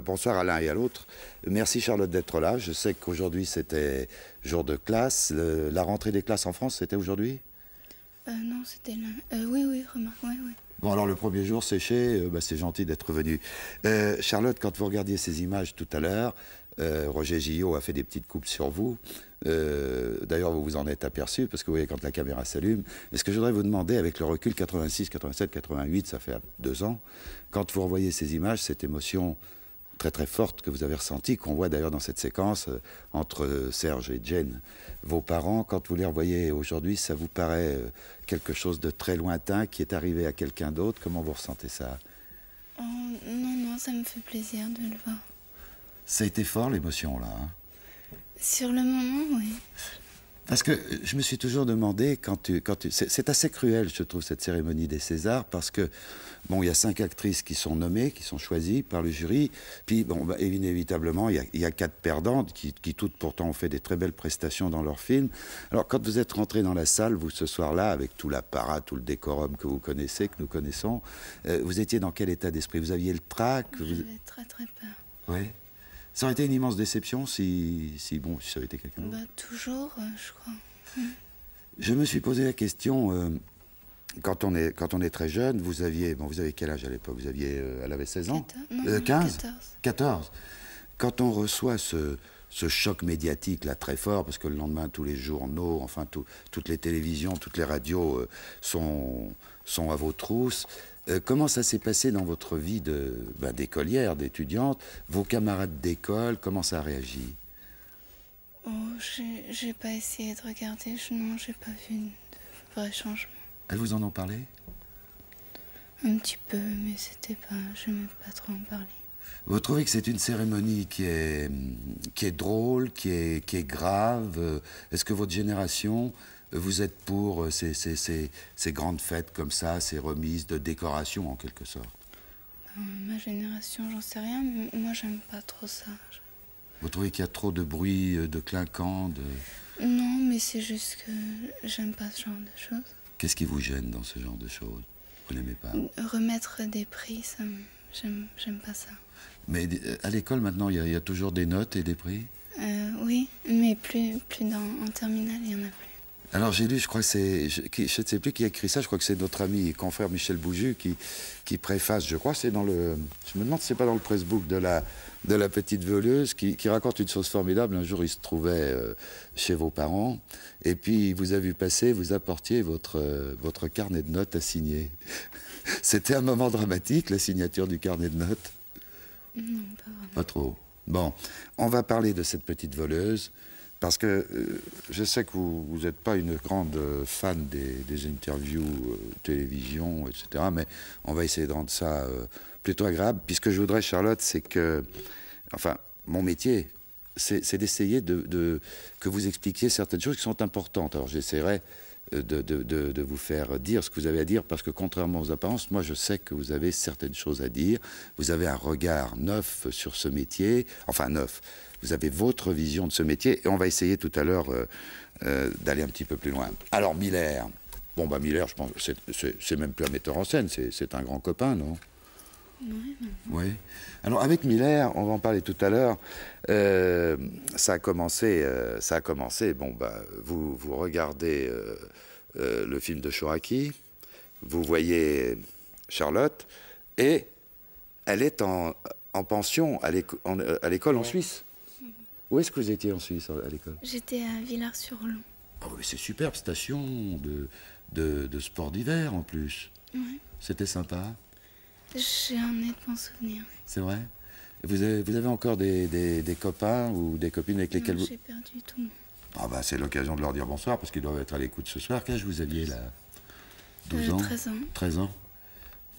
bonsoir à l'un et à l'autre. Merci Charlotte d'être là. Je sais qu'aujourd'hui c'était jour de classe. la rentrée des classes en France, c'était aujourd'hui euh, Non, c'était lundi. Euh, oui, oui, remarque, Bon, alors le premier jour séché, euh, bah, c'est gentil d'être venu. Charlotte, quand vous regardiez ces images tout à l'heure, Roger Gillot a fait des petites coupes sur vous. D'ailleurs, vous vous en êtes aperçu, parce que vous voyez quand la caméra s'allume. Mais ce que je voudrais vous demander, avec le recul 86, 87, 88, ça fait deux ans, quand vous revoyez ces images, cette émotion très très forte que vous avez ressentie, qu'on voit d'ailleurs dans cette séquence euh, entre euh, Serge et Jane. Vos parents, quand vous les revoyez aujourd'hui, ça vous paraît euh, quelque chose de très lointain qui est arrivé à quelqu'un d'autre Comment vous ressentez ça oh, Non, non, ça me fait plaisir de le voir. Ça a été fort l'émotion là. Hein? Sur le moment, oui. Parce que euh, je me suis toujours demandé, quand tu, quand tu, c'est assez cruel, je trouve, cette cérémonie des Césars, parce que, bon, il y a cinq actrices qui sont nommées, qui sont choisies par le jury, puis, bon, bah, inévitablement, il y, a, quatre perdantes qui, toutes, pourtant, ont fait des très belles prestations dans leurs films. Alors, quand vous êtes rentré dans la salle, vous, ce soir-là, avec tout l'apparat, tout le décorum que vous connaissez, que nous connaissons, euh, vous étiez dans quel état d'esprit Vous aviez le trac très, très peur. Oui ça aurait été une immense déception si, si bon, si ça avait été quelqu'un d'autre. Bah, toujours, euh, je crois. Mm. Je me suis posé la question. Euh, quand on, est, quand on est très jeune, vous aviez, bon, vous avez quel âge à l'époque Vous aviez, euh, elle avait 16 ans 15 14. Quand on reçoit ce, ce choc médiatique là très fort, parce que le lendemain, tous les journaux, enfin toutes les télévisions, toutes les radios sont, sont à vos trousses. Euh, comment ça s'est passé dans votre vie ben, d'écolière, ben, d'étudiante Vos camarades d'école, comment ça a réagi Oh, j'ai pas essayé de regarder, je, non, j'ai pas vu de vrai changement. Elles vous en ont parlé Un petit peu, mais c'était pas. Je n'aimais pas trop en parler. Vous trouvez que c'est une cérémonie qui est, qui est drôle, qui est, qui est grave Est-ce que votre génération vous êtes pour euh, ces, ces, grandes fêtes comme ça, ces remises de décoration en quelque sorte euh, Ma génération, j'en sais rien, mais moi j'aime pas trop ça. Vous trouvez qu'il y a trop de bruit, euh, de clinquant, de... Non, mais c'est juste que j'aime pas ce genre de choses. Qu'est-ce qui vous gêne dans ce genre de choses Vous n'aimez pas Remettre des prix, ça, j'aime pas ça. Mais à l'école maintenant, il y, a toujours des notes et des prix Oui, mais plus, plus dans, en terminale, il y en a plus. Alors j'ai lu, je crois que c'est, je, ne sais plus qui a écrit ça, je crois que c'est notre ami et confrère Michel Bouju qui, préface, je crois c'est dans le, je me demande si c'est pas dans le pressbook de la, de la petite voleuse qui, raconte une chose formidable, un jour il se trouvait euh, chez vos parents et puis il vous a vu passer, vous apportiez votre, euh, votre carnet de notes à signer. C'était un moment dramatique, la signature du carnet de notes. pas trop. Bon, on va parler de cette petite voleuse. Parce que euh, je sais que vous n'êtes pas une grande euh, fan des, interviews euh, télévision, etc. Mais on va essayer de rendre ça plutôt agréable. Puisque je voudrais, Charlotte, c'est que, enfin, mon métier, c'est d'essayer de, de, que vous expliquiez certaines choses qui sont importantes. Alors j'essaierai de, vous faire dire ce que vous avez à dire, parce que contrairement aux apparences, moi je sais que vous avez certaines choses à dire, vous avez un regard neuf sur ce métier, enfin neuf, vous avez votre vision de ce métier, et on va essayer tout à l'heure euh, euh, d'aller un petit peu plus loin. Alors Miller, bon bah Miller, je pense, que c'est même plus un metteur en scène, c'est un grand copain, non oui. Alors avec Miller, on va en parler tout à l'heure. Euh, ça a commencé, euh, ça a commencé. Bon bah, vous vous regardez euh, le film de Chouraki, vous voyez Charlotte et elle est en, pension à l'école en, Suisse. Où est-ce que vous étiez en Suisse à l'école J'étais à villars sur lon ah c'est superbe station de, sport d'hiver en plus. C'était sympa. J'ai un net souvenir. C'est vrai vous avez, encore des, copains ou des copines avec lesquels vous... j'ai perdu tout. Ah bah c'est l'occasion de leur dire bonsoir parce qu'ils doivent être à l'écoute ce soir. Quand je vous aviez là 12 euh, ans 13 ans. 13 ans.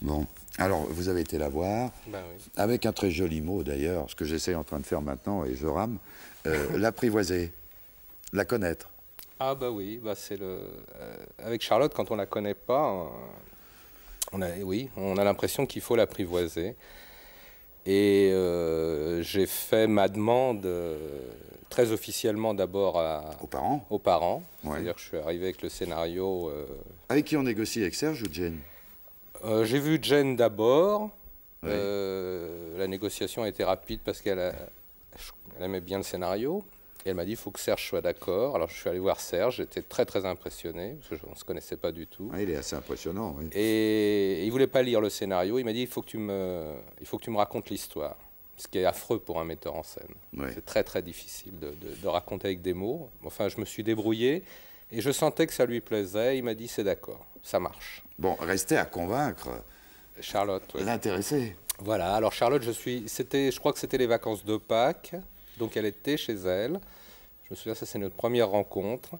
Bon, alors vous avez été la voir, bah oui. avec un très joli mot d'ailleurs, ce que j'essaie en train de faire maintenant et je rame, euh, l'apprivoiser, la connaître. Ah bah oui, bah c'est le... Euh, avec Charlotte, quand on la connaît pas oui, on a l'impression qu'il faut l'apprivoiser. Et euh, j'ai fait ma demande euh, très officiellement d'abord aux parents. Aux parents. je suis arrivé avec le scénario. Euh, avec qui on négocie Avec Serge ou Jane J'ai vu Jane d'abord. la négociation a été rapide parce qu'elle aimait bien le scénario. Et elle m'a dit, il faut que Serge soit d'accord. Alors je suis allé voir Serge, j'étais très très impressionné, parce qu'on ne se connaissait pas du tout. il est assez impressionnant, oui. Et il ne voulait pas lire le scénario, il m'a dit, il faut que tu me, il faut que tu me racontes l'histoire. Ce qui est affreux pour un metteur en scène. C'est très très difficile de, de, raconter avec des mots. Enfin, je me suis débrouillé et je sentais que ça lui plaisait. Il m'a dit, c'est d'accord, ça marche. Bon, restez à convaincre. Charlotte. Oui. L'intéressé. Voilà, alors Charlotte, je suis, c'était, je crois que c'était les vacances de Pâques. Donc elle était chez elle. Je me souviens, ça c'est notre première rencontre.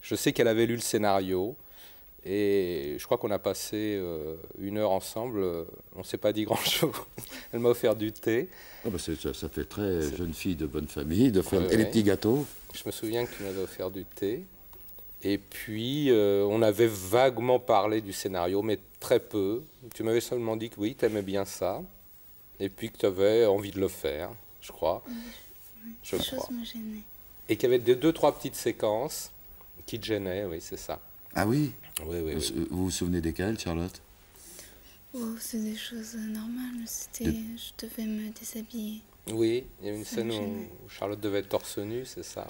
Je sais qu'elle avait lu le scénario. Et je crois qu'on a passé euh, une heure ensemble. Euh, on ne s'est pas dit grand-chose. Elle m'a offert du thé. Ah, bah, ça, fait très jeune fille de bonne famille de faire... et les petits gâteaux. Je me souviens qu'elle m'avait offert du thé. Et puis, euh, on avait vaguement parlé du scénario, mais très peu. Tu m'avais seulement dit que oui, tu aimais bien ça. Et puis que tu avais envie de le faire, je crois. Et qu'il y avait deux, trois petites séquences qui te gênaient, oui, c'est ça. Ah oui, oui, oui, Vous vous souvenez desquelles, Charlotte Oh, c'est des choses euh, normales. C'était, je devais me déshabiller. Oui, il y a une scène où Charlotte devait être torse nu, c'est ça.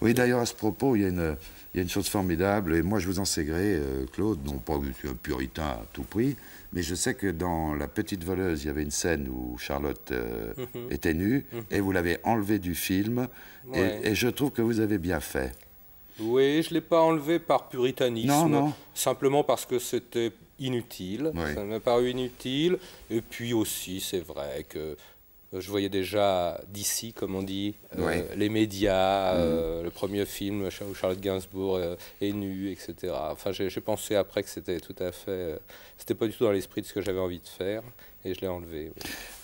Oui, d'ailleurs, à ce propos, il y, a une, il y, a une, chose formidable, et moi je vous en sais euh, Claude, non pas que je suis un puritain à tout prix, mais je sais que dans La Petite Voleuse, il y avait une scène où Charlotte euh, mhm. était nue, mhm. et vous l'avez enlevée du film, et, je trouve que vous avez bien fait. Oui, je ne l'ai pas enlevée par puritanisme, non, non. simplement parce que c'était inutile, ça m'a paru inutile, et puis aussi c'est vrai que euh, je voyais déjà d'ici, comme on dit, euh, les médias, mm. euh, le premier film où Charlotte Gainsbourg est nue, etc. Enfin, j'ai pensé après que c'était tout à fait. c'était pas du tout dans l'esprit de ce que j'avais envie de faire et je l'ai enlevé.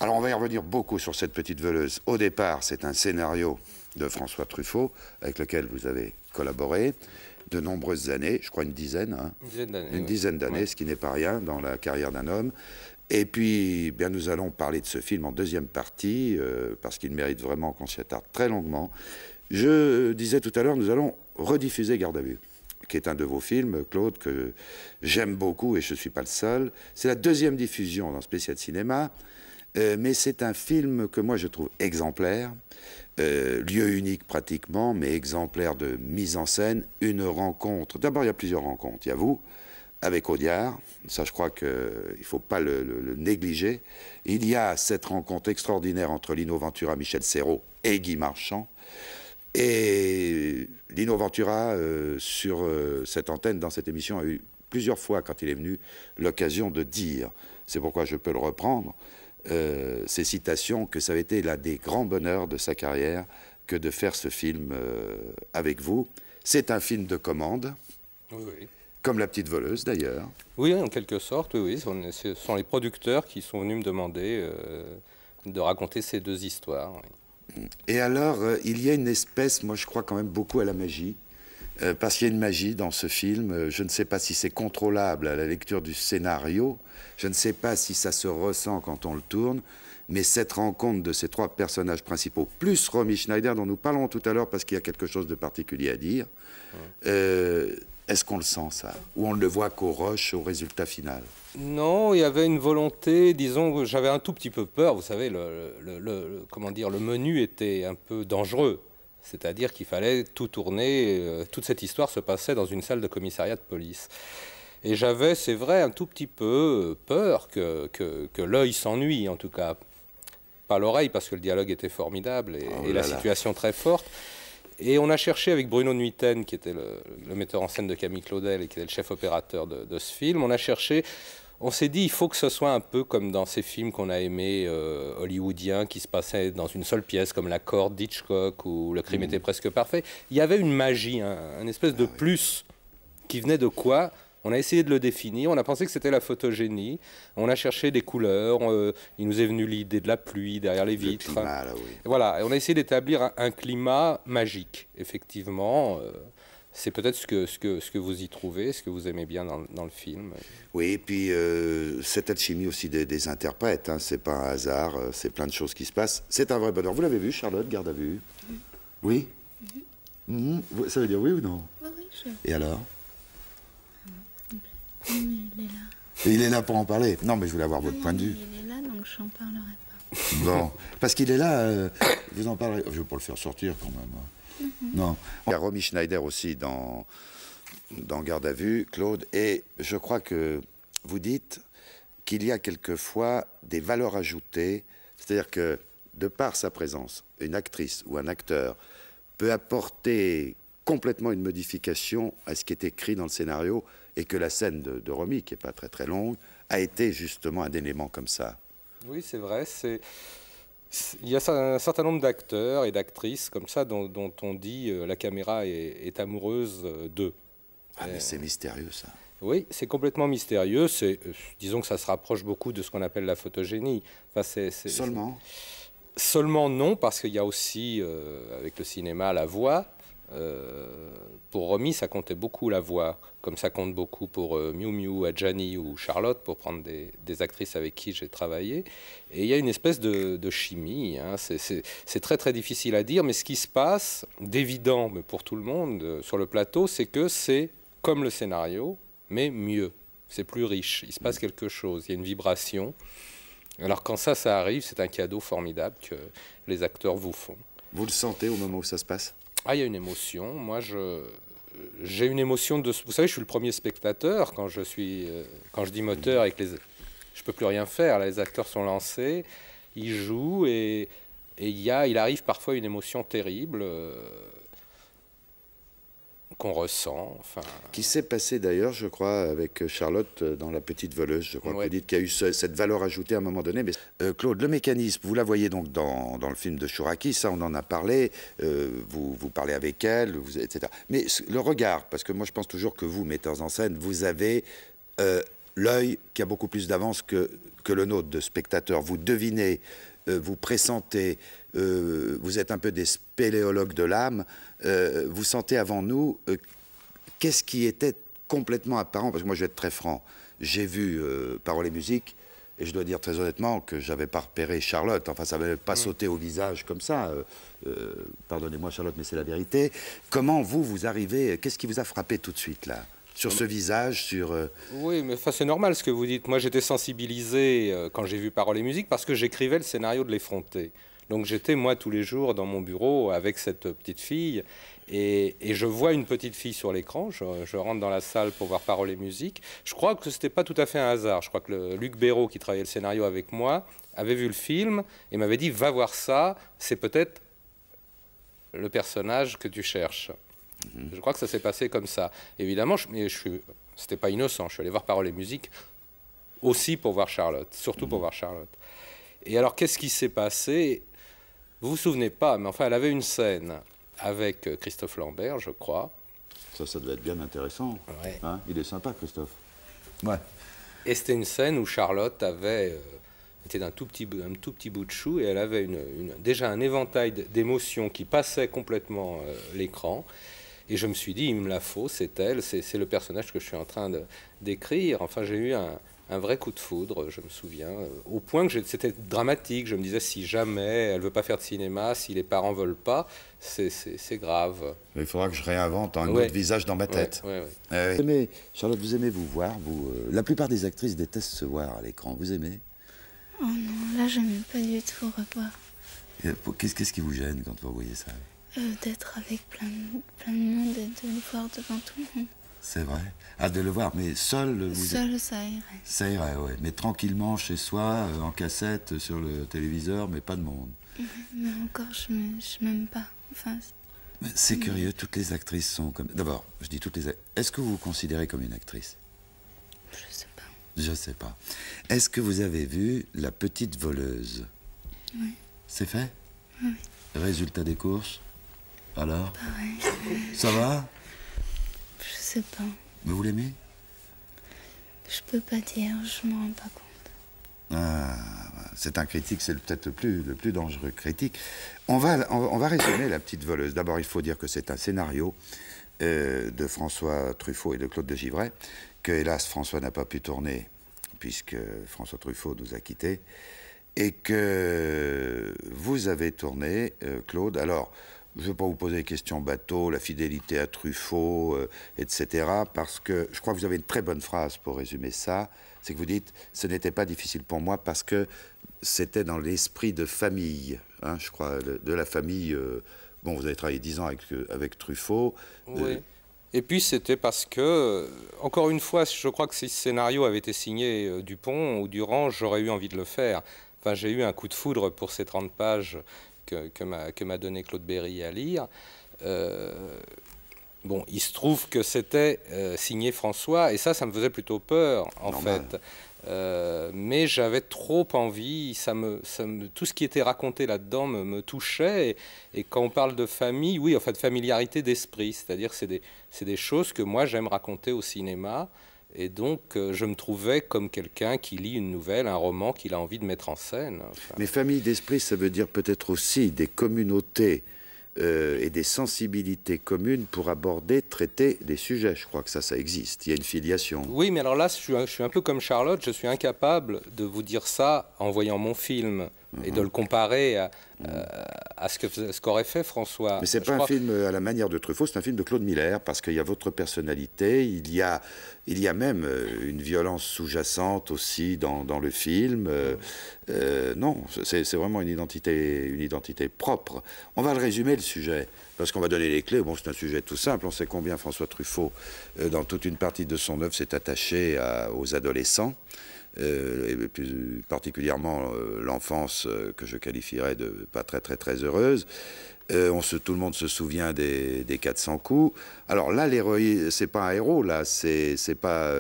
Alors, on va y revenir beaucoup sur cette petite veuleuse Au départ, c'est un scénario de François Truffaut avec lequel vous avez collaboré de nombreuses années, je crois une dizaine. Hein. Une dizaine d'années. Une dizaine d'années, ce qui n'est pas rien dans la carrière d'un homme. Et puis, bien, nous allons parler de ce film en deuxième partie, euh, parce qu'il mérite vraiment qu'on s'y attarde très longuement. Je disais tout à l'heure, nous allons rediffuser Garde à vue, qui est un de vos films, Claude, que j'aime beaucoup et je ne suis pas le seul. C'est la deuxième diffusion dans Spécial Cinéma, euh, mais c'est un film que moi je trouve exemplaire. Euh, lieu unique pratiquement, mais exemplaire de mise en scène, une rencontre. D'abord, il y a plusieurs rencontres. Il y a vous, avec Audiard. Ça, je crois qu'il ne faut pas le, négliger. Il y a cette rencontre extraordinaire entre Lino Ventura, Michel Serrault et Guy Marchand. Et Lino Ventura, euh, sur euh, cette antenne, dans cette émission, a eu plusieurs fois, quand il est venu, l'occasion de dire, c'est pourquoi je peux le reprendre, euh, ces citations, que ça avait été l'un des grands bonheurs de sa carrière que de faire ce film avec vous. C'est un film de commande. Oui, oui. Comme la petite voleuse d'ailleurs. Oui, en quelque sorte, oui, oui. Ce sont les producteurs qui sont venus me demander euh, de raconter ces deux histoires. Mm. Et alors, euh, il y a une espèce, moi je crois quand même beaucoup à la magie, euh, parce qu'il y a une magie dans ce film. Je ne sais pas si c'est contrôlable à la lecture du scénario, je ne sais pas si ça se ressent quand on le tourne, mais cette rencontre de ces trois personnages principaux, plus Romy Schneider, dont nous parlons tout à l'heure parce qu'il y a quelque chose de particulier à dire, est-ce qu'on le sent ça Ou on ne le voit qu'au rush, au résultat final Non, il y avait une volonté, disons, j'avais un tout petit peu peur, vous savez, le, comment dire, le menu était un peu dangereux. C'est-à-dire qu'il fallait tout tourner, euh, toute cette histoire se passait dans une salle de commissariat de police. Et j'avais, c'est vrai, un tout petit peu peur que, l'œil s'ennuie, en tout cas. Pas l'oreille, parce que le dialogue était formidable et, oh la situation très forte. Et on a cherché avec Bruno Nuiten, qui était le, metteur en scène de Camille Claudel et qui était le chef opérateur de, ce film, on a cherché on s'est dit, il faut que ce soit un peu comme dans ces films qu'on a aimés euh, hollywoodiens qui se passaient dans une seule pièce, comme La Corde d'Hitchcock où Le crime mm. était presque parfait. Il y avait une magie, hein, un, espèce de ah plus qui venait de quoi on a essayé de le définir, on a pensé que c'était la photogénie, on a cherché des couleurs, euh, il nous est venu l'idée de la pluie derrière les vitres. Voilà, on a essayé d'établir un, climat magique, effectivement. Euh, c'est peut-être ce que, ce, que, ce que vous y trouvez, ce que vous aimez bien dans, le film. Oui, et puis euh, cette alchimie aussi des, interprètes, Ce hein, c'est pas un hasard, c'est plein de choses qui se passent. C'est un vrai bonheur. Vous l'avez vu, Charlotte, garde à vue Oui mhm. Ça veut dire oui ou non Oui, Et alors il est là. il est là pour en parler. Non, mais je voulais avoir votre point de vue. Il est là, donc je n'en parlerai pas. Bon, parce qu'il est là, je euh, vous en parlerez. Je vais pas le faire sortir quand même. Hein. Mhm. Non. Il y a Romy Schneider aussi dans, dans Garde à vue, Claude, et je crois que vous dites qu'il y a quelquefois des valeurs ajoutées, c'est-à-dire que de par sa présence, une actrice ou un acteur peut apporter complètement une modification à ce qui est écrit dans le scénario et que la scène de, de Romy, qui n'est pas très très longue, a été justement un élément comme ça. Oui, c'est vrai. C'est... Il y a un certain nombre d'acteurs et d'actrices comme ça dont, on dit euh, la caméra est, amoureuse euh, d'eux. Ah, mais euh, c'est mystérieux ça. Oui, c'est complètement mystérieux. C'est, disons que ça se rapproche beaucoup de ce qu'on appelle la photogénie. Enfin, c'est, Seulement Seulement non, parce qu'il y a aussi, avec le cinéma, la voix. Euh, pour Romy, ça comptait beaucoup la voix, comme ça compte beaucoup pour euh, Miu Miu, Adjani ou Charlotte, pour prendre des, actrices avec qui j'ai travaillé. Et il y a une espèce de, chimie, hein. c'est très très difficile à dire, mais ce qui se passe, d'évident mais pour tout le monde euh, sur le plateau, c'est que c'est comme le scénario, mais mieux, c'est plus riche, il se passe quelque chose, il y a une vibration. Alors quand ça, ça arrive, c'est un cadeau formidable que les acteurs vous font. Vous le sentez au moment où ça se passe ah, il y a une émotion. Moi, je, euh, j'ai une émotion de. Vous savez, je suis le premier spectateur quand je suis, euh, quand je dis moteur avec les, je peux plus rien faire. les acteurs sont lancés, ils jouent et, et y a, il arrive parfois une émotion terrible. Euh, qu'on ressent. Enfin... Qui s'est passé d'ailleurs, je crois, avec Charlotte euh, dans La Petite Voleuse, je crois, ouais. dites qu'il y a eu cette valeur ajoutée à un moment donné. Mais euh, Claude, le mécanisme, vous la voyez donc dans, dans le film de Chouraki, ça on en a parlé, euh, vous, vous parlez avec elle, vous, etc. Mais le regard, parce que moi je pense toujours que vous, metteurs en scène, vous avez l'œil qui a beaucoup plus d'avance que, que le nôtre de spectateur. Vous devinez, vous pressentez, euh, vous êtes un peu des spéléologues de l'âme, euh, vous sentez avant nous euh, qu'est-ce qui était complètement apparent, parce que moi je vais être très franc, j'ai vu Parole et Musique, et je dois dire très honnêtement que je n'avais pas repéré Charlotte. Enfin, ça ne m'avait pas mm. sauté au visage comme ça. Pardonnez-moi, Charlotte, mais c'est la vérité. Comment vous, vous arrivez Qu'est-ce qui vous a frappé tout de suite, là sur ce visage, sur... Oui, mais c'est normal ce que vous dites. Moi, j'étais sensibilisé quand j'ai vu Parole et Musique parce que j'écrivais le scénario de l'effronté. Donc j'étais moi tous les jours dans mon bureau avec cette petite fille et, je vois une petite fille sur l'écran. Je, rentre dans la salle pour voir Parole et musique. Je crois que n'était pas tout à fait un hasard. Je crois que le, Luc Béraud qui travaillait le scénario avec moi avait vu le film et m'avait dit va voir ça. C'est peut-être le personnage que tu cherches. Mhm. Je crois que ça s'est passé comme ça. Évidemment, je, mais je c'était pas innocent. Je suis allé voir Parole et musique aussi pour voir Charlotte, surtout pour mhm. voir Charlotte. Et alors, qu'est-ce qui s'est passé vous vous souvenez pas, mais enfin, elle avait une scène avec euh, Christophe Lambert, je crois. Ça, ça devait être bien intéressant. Hein, il est sympa, Christophe. Ouais. Et c'était une scène où Charlotte avait euh, était d'un tout petit un tout petit bout de chou et elle avait une, déjà un éventail d'émotions qui passait complètement euh, l'écran. Et je me suis dit, il me la faut, c'est elle, c'est le personnage que je suis en train d'écrire. Enfin, j'ai eu un, un vrai coup de foudre, je me souviens, euh, au point que c'était dramatique. Je me disais, si jamais elle ne veut pas faire de cinéma, si les parents ne veulent pas, c'est grave. Il faudra que je réinvente un autre visage dans ma tête. Eh Charlotte, vous aimez vous voir euh, La plupart des actrices détestent se voir à l'écran. Vous aimez Oh non, là, je n'aime pas du tout revoir. Euh, qu'est-ce qui vous gêne quand vous voyez ça D'être avec plein, de monde et de voir devant tout le monde. C'est vrai. Ah, de le voir, mais seul vous... Seul, ça irait. Ça irait, oui. Mais tranquillement, chez soi, euh, en cassette, euh, sur le téléviseur, mais pas de monde. Mhm. Mais encore, je ne m'aime pas. Enfin... C'est curieux, toutes les actrices sont comme... D'abord, je dis toutes les... Est-ce que vous vous considérez comme une actrice Je sais pas. Je sais pas. Est-ce que vous avez vu La Petite Voleuse Oui. C'est fait Oui. Résultat des courses Alors Pareil. Ça va pain. Mais vous l'aimez Je peux pas dire, je m'en rends pas compte. Ah, bah, c'est un critique, c'est peut-être le plus, le plus dangereux critique. On va, on, va résumer La Petite Voleuse. D'abord, il faut dire que c'est un scénario euh, de François Truffaut et de Claude de Givray, que hélas François n'a pas pu tourner, puisque François Truffaut nous a quittés, et que vous avez tourné, euh, Claude. Alors, je ne veux pas vous poser les questions bateau, la fidélité à Truffaut, euh, etc. Parce que je crois que vous avez une très bonne phrase pour résumer ça. C'est que vous dites, ce n'était pas difficile pour moi parce que c'était dans l'esprit de famille, hein, je crois, de, la famille. Euh, bon, vous avez travaillé dix ans avec, euh, avec Truffaut. Oui. Et puis c'était parce que, encore une fois, je crois que si ce scénario avait été signé Dupont ou Durand, j'aurais eu envie de le faire. Enfin, j'ai eu un coup de foudre pour ces 30 pages que, que m'a donné Claude Berry à lire. Euh, bon, il se trouve que c'était euh, signé François, et ça, ça me faisait plutôt peur, en fait. Euh, mais j'avais trop envie, ça me, ça me, tout ce qui était raconté là-dedans me, touchait. Et, quand on parle de famille, oui, en fait, familiarité d'esprit, c'est-à-dire c'est des, des, choses que moi j'aime raconter au cinéma. Et donc, euh, je me trouvais comme quelqu'un qui lit une nouvelle, un roman qu'il a envie de mettre en scène. Mais famille d'esprit, ça veut dire peut-être aussi des communautés euh, et des sensibilités communes pour aborder, traiter des sujets. Je crois que ça, ça existe. Il y a une filiation. Oui, mais alors là, je suis un peu comme Charlotte. Je suis incapable de vous dire ça en voyant mon film et de le comparer à, euh, ce qu'aurait fait François. Mais c'est pas un film euh, à la manière de Truffaut, c'est un film de Claude Miller parce qu'il y a votre personnalité, il y a, il y a même euh, une violence sous-jacente aussi dans, le film. non, c'est vraiment une identité, une identité propre. On va le résumer le sujet parce qu'on va donner les clés. Bon, c'est un sujet tout simple. On sait combien François Truffaut, dans toute une partie de son œuvre, s'est attaché aux adolescents. Euh, et plus particulièrement euh, l'enfance euh, que je qualifierais de pas très très très heureuse. on se, tout le monde se souvient des, des 400 coups. Alors là, l'héroïne, c'est pas un héros, là, c'est pas,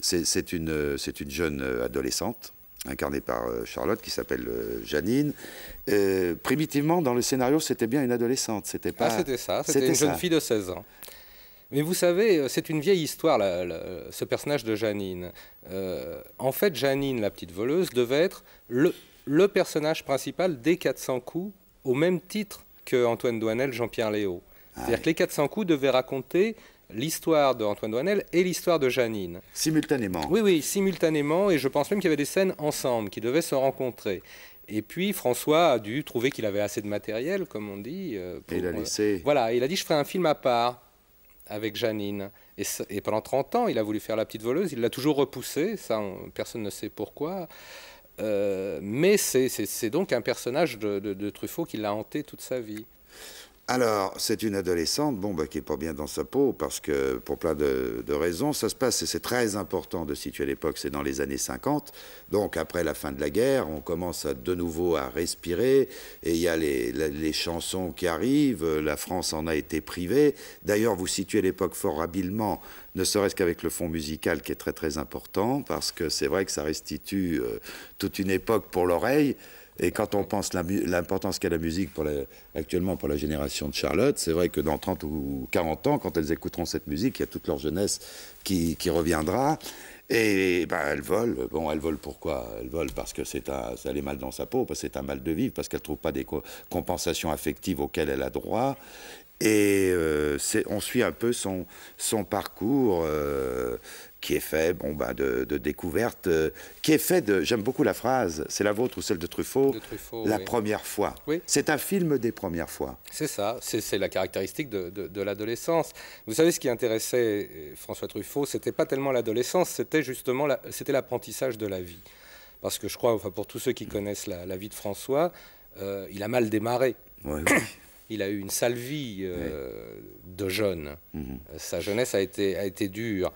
c'est une, c'est une jeune adolescente incarnée par Charlotte qui s'appelle Janine. primitivement, dans le scénario, c'était bien une adolescente, c'était ah, pas. Ah, c'était ça, c'était une jeune fille de 16 ans. Mais vous savez, euh, c'est une vieille histoire, ce personnage de Janine. Euh, en fait, Janine, la petite voleuse, devait être le, le, personnage principal des 400 coups, au même titre que Antoine Douanel, Jean-Pierre Léo. C'est-à-dire ah que les 400 coups devaient raconter l'histoire d'Antoine Antoine Douanel et l'histoire de Janine. Simultanément. Oui, oui, simultanément. Et je pense même qu'il y avait des scènes ensemble qui devaient se rencontrer. Et puis François a dû trouver qu'il avait assez de matériel, comme on dit. Euh, et il a laissé. voilà, il a dit je ferai un film à part avec Janine. Et, pendant 30 ans, il a voulu faire la petite voleuse, il l'a toujours repoussée, ça personne ne sait pourquoi. Euh, mais c'est donc un personnage de Truffaut qui l'a hanté toute sa vie. Alors, c'est une adolescente, bon, bah, qui est pas bien dans sa peau, parce que pour plein de, raisons, ça se passe, et c'est très important de situer l'époque, c'est dans les années 50. Donc, après la fin de la guerre, on commence à, de nouveau à respirer, et il y a les, chansons qui arrivent, la France en a été privée. D'ailleurs, vous situez l'époque fort habilement, ne serait-ce qu'avec le fond musical qui est très très important, parce que c'est vrai que ça restitue euh, toute une époque pour l'oreille. Et quand on pense l'importance qu'a la musique pour actuellement pour la génération de Charlotte, c'est vrai que dans 30 ou 40 ans, quand elles écouteront cette musique, il y a toute leur jeunesse qui, reviendra. Et ben, elle vole. Bon, elles volent pourquoi Elles volent parce que c'est un, elle mal dans sa peau, parce que c'est un mal de vivre, parce qu'elle trouve pas des compensations affectives auxquelles elle a droit. Et euh, on suit un peu son, son parcours. Euh, qui est fait bon, bah, de, découvertes... Euh, qui est fait de, j'aime beaucoup la phrase, c'est la vôtre ou celle de Truffaut, la première fois. Oui. C'est un film des premières fois. C'est ça, c'est la caractéristique de, l'adolescence. Vous savez, ce qui intéressait euh, François Truffaut, c'était pas tellement l'adolescence, c'était justement l'apprentissage de la vie. Parce que je crois, enfin, pour tous ceux qui connaissent la, vie de François, euh, il a mal démarré. Oui, il a eu une sale vie de jeune. Mmh sa jeunesse a été, a été dure.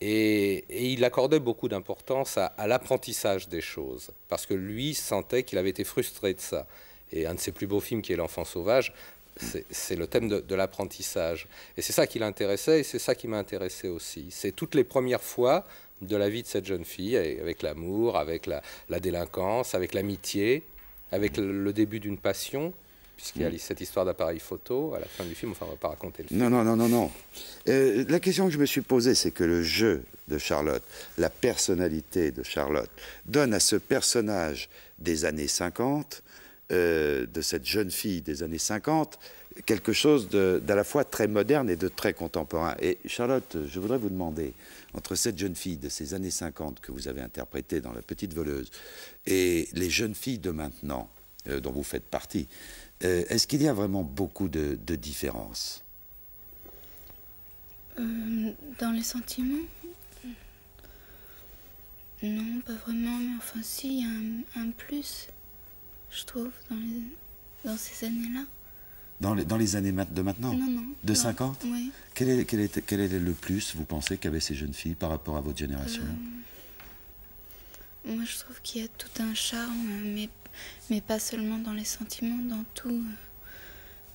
Et, il accordait beaucoup d'importance à, l'apprentissage des choses, parce que lui sentait qu'il avait été frustré de ça. Et un de ses plus beaux films, qui est L'enfant sauvage, c'est le thème de, l'apprentissage. Et c'est ça qui l'intéressait, et c'est ça qui m'a intéressé aussi. C'est toutes les premières fois de la vie de cette jeune fille, avec l'amour, avec la délinquance, avec l'amitié, avec le début d'une passion, puisqu'il y a hmm. cette histoire d'appareil photo à la fin du film. Enfin, on ne va pas raconter le film. Non, non, non, non, non. Euh, la question que je me suis posée, c'est que le jeu de Charlotte, la personnalité de Charlotte, donne à ce personnage des années 50, euh, de cette jeune fille des années 50, quelque chose d'à la fois très moderne et de très contemporain. Et Charlotte, je voudrais vous demander, entre cette jeune fille de ces années 50 que vous avez interprétée dans La Petite Voleuse et les jeunes filles de maintenant, euh, dont vous faites partie, euh, est-ce qu'il y a vraiment beaucoup de, de différences euh, Dans les sentiments Non, pas vraiment, mais enfin si, il y a un, plus, je trouve, dans, ces années-là. Dans les, dans les, années de maintenant Non, non. De 50 Oui. Quel est, quel, est, le plus, vous pensez, qu'avaient ces jeunes filles par rapport à votre génération euh, Moi, je trouve qu'il y a tout un charme, mais mais pas seulement dans les sentiments, dans tout.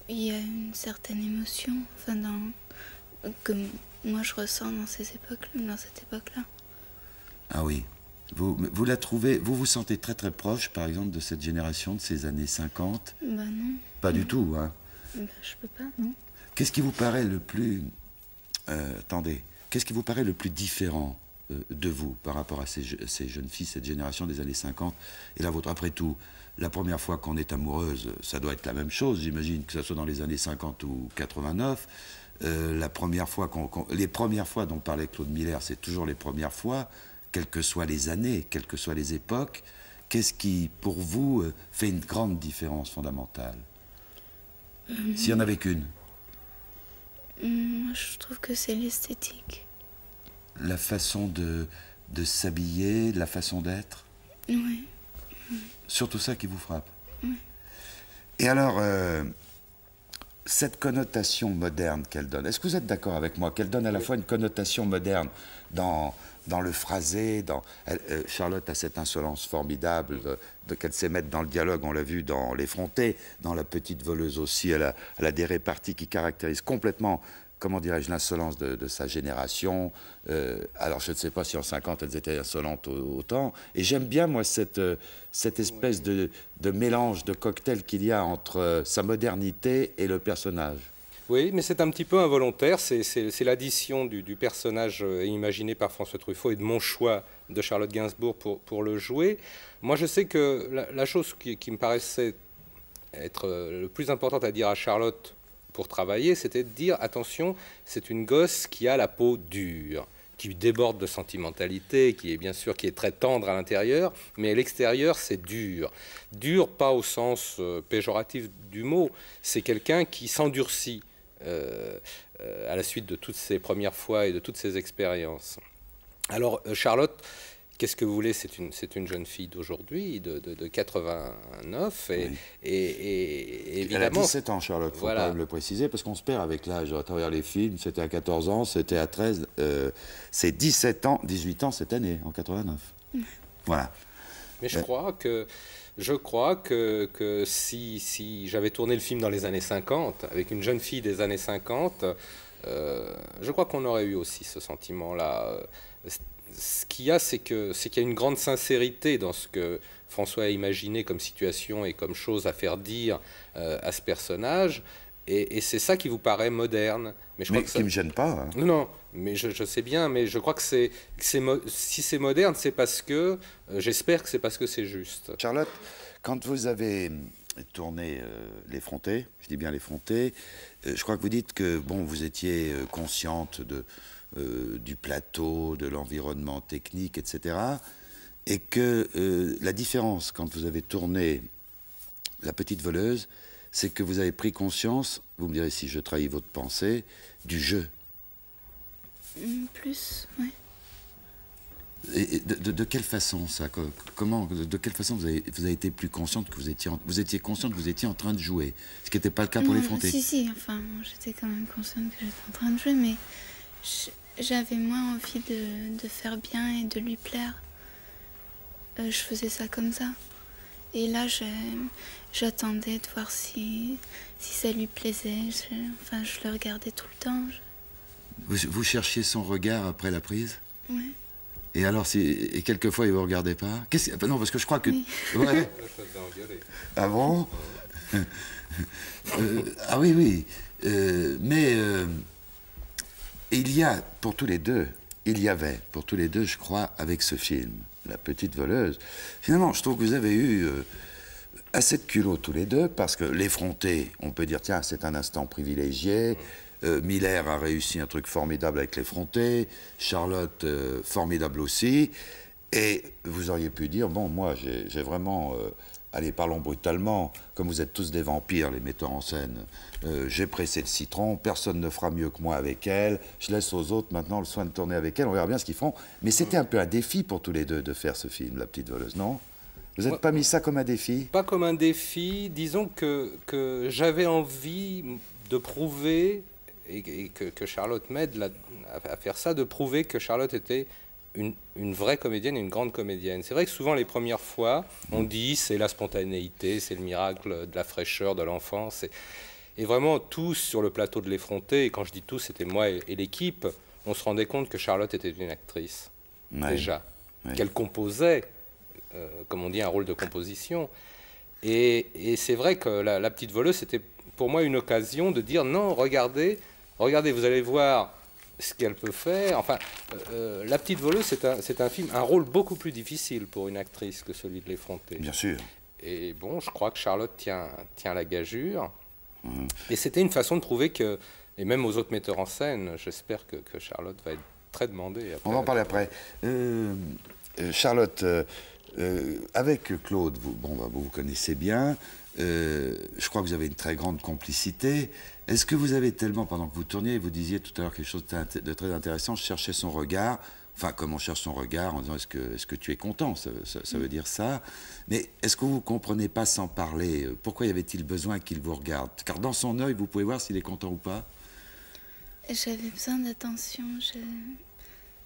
Il y a une certaine émotion, enfin, que moi je ressens dans ces époques, dans cette époque-là. Ah oui. Vous, vous la trouvez, vous vous sentez très très proche, par exemple, de cette génération de ces années 50 Bah ben non. Pas du tout, hein. Ben, je peux pas, non. Qu'est-ce qui vous paraît le plus, euh, attendez, qu'est-ce qui vous paraît le plus différent euh, de vous par rapport à ces, jeunes filles, cette génération des années 50 et la vôtre Après tout, la première fois qu'on est amoureuse, ça doit être la même chose, j'imagine, que ce soit dans les années 50 ou 89. Euh, la première fois qu'on, les premières fois dont parlait Claude Miller, c'est toujours les premières fois, quelles que soient les années, quelles que soient les époques. Qu'est-ce qui, pour vous, euh, fait une grande différence fondamentale S'il n'y en avait qu'une Je trouve que c'est l'esthétique la façon de, s'habiller, la façon d'être Oui. Surtout ça qui vous frappe Et alors, euh, cette connotation moderne qu'elle donne, est-ce que vous êtes d'accord avec moi Qu'elle donne à la fois une connotation moderne dans, dans le phrasé, dans... Euh, Charlotte a cette insolence formidable de, qu'elle sait mettre dans le dialogue, on l'a vu dans l'effronté, dans La Petite Voleuse aussi, elle a, elle a des réparties qui caractérisent complètement comment dirais-je, l'insolence de, sa génération. Euh, alors, je ne sais pas si en 50, elles étaient insolentes autant. Et j'aime bien, moi, cette, euh, cette espèce de, de, mélange, de cocktail qu'il y a entre euh, sa modernité et le personnage. Oui, mais c'est un petit peu involontaire. C'est l'addition du, personnage imaginé par François Truffaut et de mon choix de Charlotte Gainsbourg pour, pour le jouer. Moi, je sais que la, chose qui, qui me paraissait être le plus importante à dire à Charlotte pour travailler, c'était de dire attention, c'est une gosse qui a la peau dure, qui déborde de sentimentalité, qui est bien sûr qui est très tendre à l'intérieur, mais à l'extérieur c'est dur. Dur pas au sens euh, péjoratif du mot, c'est quelqu'un qui s'endurcit euh, euh, à la suite de toutes ses premières fois et de toutes ses expériences. Alors Charlotte Qu'est-ce que vous voulez C'est une, une jeune fille d'aujourd'hui, de, 89. Et, évidemment. Elle 17 ans, Charlotte, il faut le préciser, parce qu'on se perd avec l'âge. À travers les films, c'était à 14 ans, c'était à 13. Euh, c'est 17 ans, 18 ans cette année, en 89. Mm. voilà. Mais je euh. crois que je crois que, si, j'avais tourné le film dans les années 50, avec une jeune fille des années 50, euh, je crois qu'on aurait eu aussi ce sentiment-là ce qu'il y a, c'est qu'il y a une grande sincérité dans ce que François a imaginé comme situation et comme chose à faire dire euh, à ce personnage. Et, c'est ça qui vous paraît moderne. Mais, je crois qui ne me gêne pas. Hein. Non, mais je, sais bien, mais je crois que c'est, si c'est moderne, c'est parce que, euh, j'espère que c'est parce que c'est juste. Charlotte, quand vous avez euh, tourné Les frontais je dis bien Les Frontées, je crois que vous dites que, bon, vous étiez consciente de, euh, du plateau, de l'environnement technique, etc. Et que euh, la différence quand vous avez tourné la petite voleuse, c'est que vous avez pris conscience, vous me direz si je trahis votre pensée, du jeu. Mmh, plus, oui. de, quelle façon ça Comment De quelle façon vous avez, été plus consciente que vous étiez en, vous étiez consciente que vous étiez en train de jouer, ce qui n'était pas le cas pour mmh, les frontières. Si si, enfin, j'étais quand même consciente que j'étais en train de jouer, mais j'avais moins envie de, de, faire bien et de lui plaire. Euh, je faisais ça comme ça. Et là, j'attendais de voir si, si ça lui plaisait. enfin, je le regardais tout le temps. Vous, cherchiez son regard après la prise Oui. Et alors, si, et quelquefois, il ne vous regardait pas Non, parce que je crois que... Ah, ah bon euh, Ah oui, oui. Euh, mais il y a pour tous les deux, il y avait pour tous les deux, je crois, avec ce film, La Petite Voleuse. Finalement, je trouve que vous avez eu euh, assez de culot tous les deux, parce que l'effronté, on peut dire, tiens, c'est un instant privilégié. Euh, Miller a réussi un truc formidable avec l'effronté. Charlotte, euh, formidable aussi. Et vous auriez pu dire, bon, moi, j'ai vraiment allez, parlons brutalement, comme vous êtes tous des vampires, les metteurs en scène, euh, j'ai pressé le citron, personne ne fera mieux que moi avec elle, je laisse aux autres maintenant le soin de tourner avec elle, on verra bien ce qu'ils font. Mais c'était un peu un défi pour tous les deux de faire ce film, La Petite Voleuse, non vous n'êtes pas mis ça comme un défi Pas comme un défi. Disons que, j'avais envie de prouver, et, que, que, Charlotte m'aide à, faire ça, de prouver que Charlotte était une, vraie comédienne une grande comédienne. C'est vrai que souvent, les premières fois, on mm. dit c'est la spontanéité, c'est le miracle de la fraîcheur de l'enfance. Et, vraiment, tous sur le plateau de l'effronté, et quand je dis tous, c'était moi et, l'équipe, on se rendait compte que Charlotte était une actrice, déjà, qu'elle composait, euh, comme on dit, un rôle de composition. Et, c'est vrai que la, la petite voleuse, c'était pour moi une occasion de dire non, regardez, regardez, vous allez voir ce qu'elle peut faire. Enfin, euh, euh, La Petite Voleuse, c'est un, un, film, un rôle beaucoup plus difficile pour une actrice que celui de l'effronter. Bien sûr. Et bon, je crois que Charlotte tient, tient la gageure. Mmh. Et c'était une façon de prouver que, et même aux autres metteurs en scène, j'espère que, Charlotte va être très demandée. On va en parler après. Euh, Charlotte, avec Claude, bon, bah, vous, vous connaissez bien. je crois que vous avez une très grande complicité. Est-ce que vous avez tellement, pendant que vous tourniez, vous disiez tout à l'heure quelque chose de très intéressant, je cherchais son regard, enfin comment on cherche son regard en disant est-ce que, est que, tu es content, ça, veut mm. dire ça, mais est-ce que vous ne comprenez pas sans parler Pourquoi y avait-il besoin qu'il vous regarde Car dans son œil, vous pouvez voir s'il est content ou pas. J'avais besoin d'attention,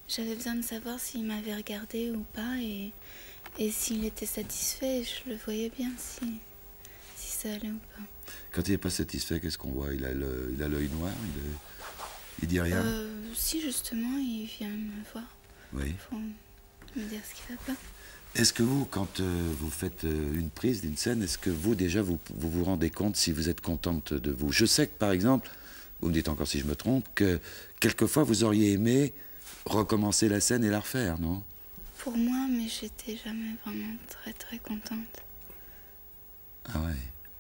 j'avais besoin de savoir s'il m'avait regardé ou pas, et s'il était satisfait, je le voyais bien si... Quand il n'est pas satisfait, qu'est-ce qu'on voit Il a l'œil noir il, dit rien euh, Si, justement, il vient me voir. Oui. Pour me dire ce qui ne va pas. Est-ce que vous, quand euh, vous faites euh, une prise d'une scène, est-ce que vous, déjà, vous, vous, vous rendez compte si vous êtes contente de vous Je sais que, par exemple, vous me dites encore si je me trompe, que quelquefois, vous auriez aimé recommencer la scène et la refaire, non Pour moi, mais j'étais jamais vraiment très, très contente. Ah ouais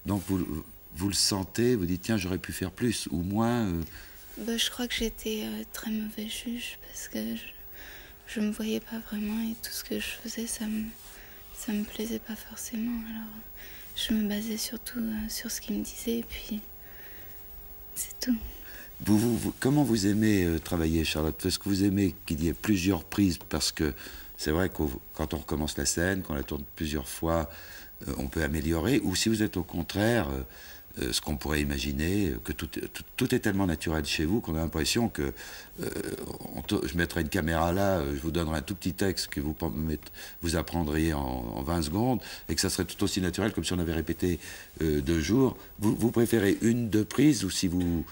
donc vous, vous le sentez, vous dites tiens j'aurais pu faire plus ou moins. Euh. Bah, je crois que j'étais euh, très mauvais juge parce que je, ne me voyais pas vraiment et tout ce que je faisais ça me ça me plaisait pas forcément. Alors je me basais surtout euh, sur ce qu'il me disait et puis c'est tout. Vous, vous, comment vous aimez travailler Charlotte Est-ce que vous aimez qu'il y ait plusieurs prises parce que c'est vrai que quand on recommence la scène, qu'on la tourne plusieurs fois, euh, on peut améliorer, ou si vous êtes au contraire euh, euh, ce qu'on pourrait imaginer, que tout, est tellement naturel chez vous qu'on a l'impression que je mettrais une caméra là, je vous donnerais un tout petit texte que vous, vous apprendriez en, 20 secondes et que ça serait tout aussi naturel comme si on avait répété deux jours. Vous, préférez une, deux prises ou si vous,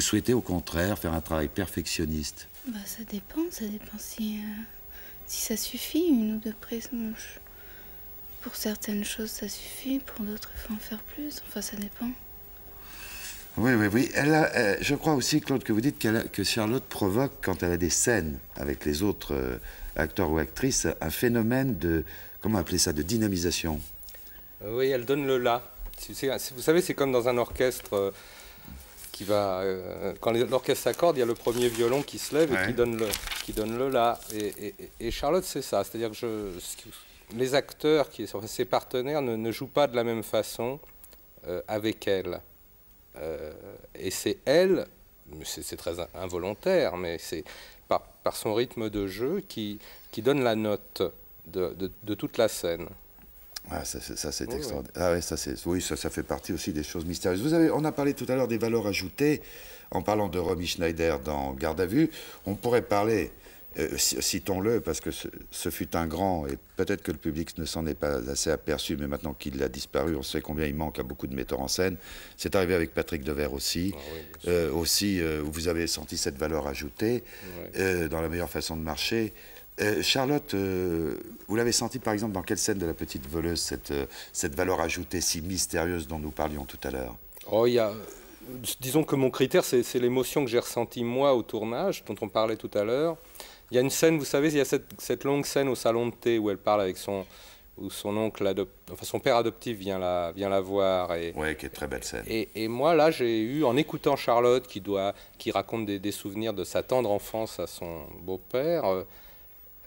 souhaitez au contraire faire un travail perfectionniste bah, Ça dépend, ça dépend si, ça suffit, une ou deux prises. Pour certaines choses, ça suffit. Pour d'autres, il faut en faire plus. Enfin, ça dépend. Oui, oui, oui. Elle euh, je crois aussi, Claude, que vous dites que Charlotte provoque, quand elle a des scènes avec les autres euh, acteurs ou actrices, un phénomène de, comment appeler ça, de dynamisation. Euh, oui, elle donne le là. Vous savez, c'est comme dans un orchestre qui va, quand l'orchestre s'accorde, il y a le premier violon qui se lève et qui donne le, qui donne le là. Et, et Charlotte, c'est ça. C'est-à-dire que je, les acteurs, qui, ses partenaires, ne, ne, jouent pas de la même façon euh, avec elle. Euh, et c'est elle, c'est très involontaire, mais c'est par, par, son rythme de jeu qui, qui donne la note de, toute la scène. Ah, ça, c'est extraordinaire. Oui. Ah, ça, oui, ça, ça, fait partie aussi des choses mystérieuses. Vous avez, on a parlé tout à l'heure des valeurs ajoutées. En parlant de Romy Schneider dans Garde à vue, on pourrait parler euh, citons-le, parce que ce, fut un grand, et peut-être que le public ne s'en est pas assez aperçu, mais maintenant qu'il a disparu, on sait combien il manque à beaucoup de metteurs en scène. C'est arrivé avec Patrick Devers aussi. Ah euh, euh, où aussi, vous avez senti cette valeur ajoutée dans la meilleure façon de marcher. Charlotte, vous l'avez senti par exemple dans quelle scène de La Petite Voleuse, cette, cette valeur ajoutée si mystérieuse dont nous parlions tout à l'heure Oh, il y a disons que mon critère, c'est l'émotion que j'ai ressentie moi au tournage, dont on parlait tout à l'heure. Il y a une scène, vous savez, il y a cette, longue scène au salon de thé où elle parle avec son où son oncle enfin son père adoptif vient la vient la voir et qui est très belle scène et, moi là j'ai eu en écoutant Charlotte qui doit qui raconte des, souvenirs de sa tendre enfance à son beau-père euh,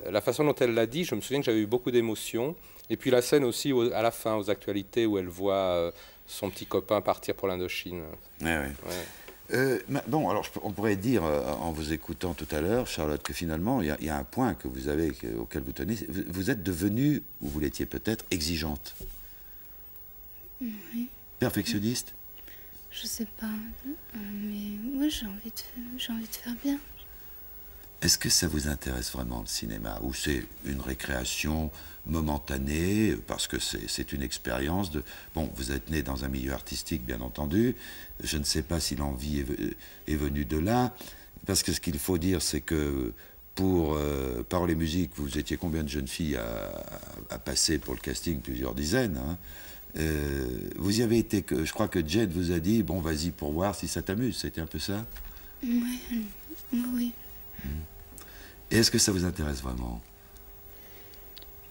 la façon dont elle l'a dit je me souviens que j'avais eu beaucoup d'émotions et puis la scène aussi à la fin aux actualités où elle voit euh, son petit copain partir pour l'Indochine eh ouais, ouais. Euh, bon, alors on pourrait dire, euh, en vous écoutant tout à l'heure, Charlotte, que finalement, il y, a un point que vous avez, auquel vous tenez. Vous, êtes devenue, ou vous l'étiez peut-être, exigeante. Oui. Perfectionniste Je sais pas, mais moi, j'ai envie, de, envie de faire bien. Est-ce que ça vous intéresse vraiment le cinéma Ou c'est une récréation momentanée Parce que c'est une expérience de... Bon, vous êtes né dans un milieu artistique, bien entendu. Je ne sais pas si l'envie est, venue de là. Parce que ce qu'il faut dire, c'est que pour euh, parler Musique, vous étiez combien de jeunes filles à, passer pour le casting Plusieurs dizaines. Hein. Euh, vous y avez été que... Je crois que Jed vous a dit, bon, vas-y pour voir si ça t'amuse. C'était un peu ça Oui. oui. Et est-ce que ça vous intéresse vraiment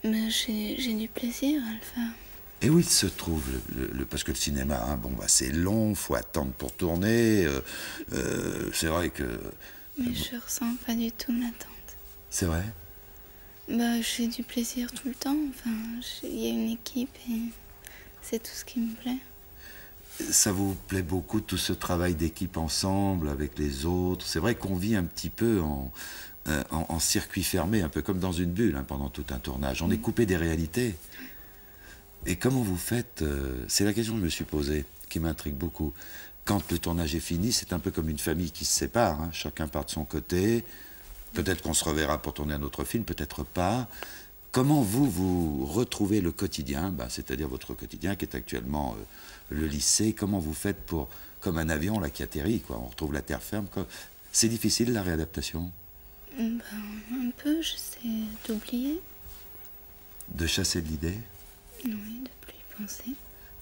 J'ai du plaisir à le faire. Et où il se trouve le, le, parce que le cinéma, hein, bon bah c'est long, faut attendre pour tourner. Euh, euh, c'est vrai que. Mais je euh, je ressens pas du tout l'attente. C'est vrai. Bah j'ai du plaisir tout le temps. Enfin, il y a une équipe et c'est tout ce qui me plaît ça vous plaît beaucoup tout ce travail d'équipe ensemble avec les autres. C'est vrai qu'on vit un petit peu en, euh, circuit fermé, un peu comme dans une bulle hein, pendant tout un tournage. On est mm. coupé des réalités. Et comment vous faites euh, C'est la question que je me suis posée, qui m'intrigue beaucoup. Quand le tournage est fini, c'est un peu comme une famille qui se sépare. Hein. Chacun part de son côté. Peut-être qu'on se reverra pour tourner un autre film, peut-être pas. Comment vous, vous retrouvez le quotidien, bah, c'est-à-dire votre quotidien qui est actuellement euh, le lycée Comment vous faites pour, comme un avion là qui atterrit, quoi On retrouve la terre ferme. C'est difficile la réadaptation ben, Un peu, je sais d'oublier. De chasser de l'idée Oui, de plus y penser.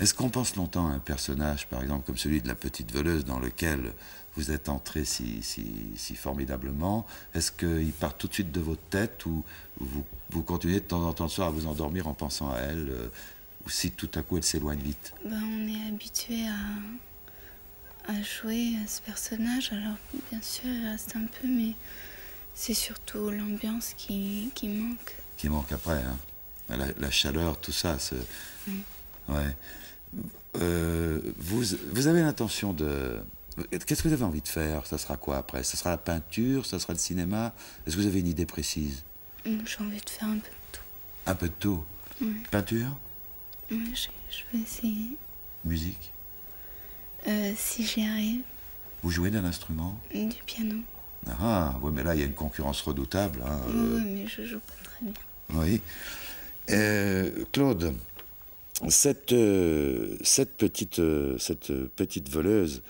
Est-ce qu'on pense longtemps à un personnage, par exemple, comme celui de la petite veleuse dans lequel vous êtes entré si, si, si formidablement Est-ce qu'il part tout de suite de votre tête ou vous, vous continuez de temps en temps soir à vous endormir en pensant à elle euh, ou si tout à coup elle s'éloigne vite bah, On est habitué à, jouer ce personnage. Alors bien sûr, il reste un peu, mais c'est surtout l'ambiance qui, qui, manque. Qui manque après, hein. la, chaleur, tout ça. Oui. Ouais. Euh, vous, vous avez l'intention de... Qu'est-ce que vous avez envie de faire Ça sera quoi après Ça sera la peinture Ça sera le cinéma Est-ce que vous avez une idée précise J'ai envie de faire un peu de tout. Un peu de tout Peinture je, vais essayer. Musique euh, Si j'y arrive. Vous jouez d'un instrument Du piano. Ah, oui, mais là, il y a une concurrence redoutable. Hein, euh. oui, mais je joue pas très bien. Oui. Euh, Claude, cette, cette, petite, cette petite voleuse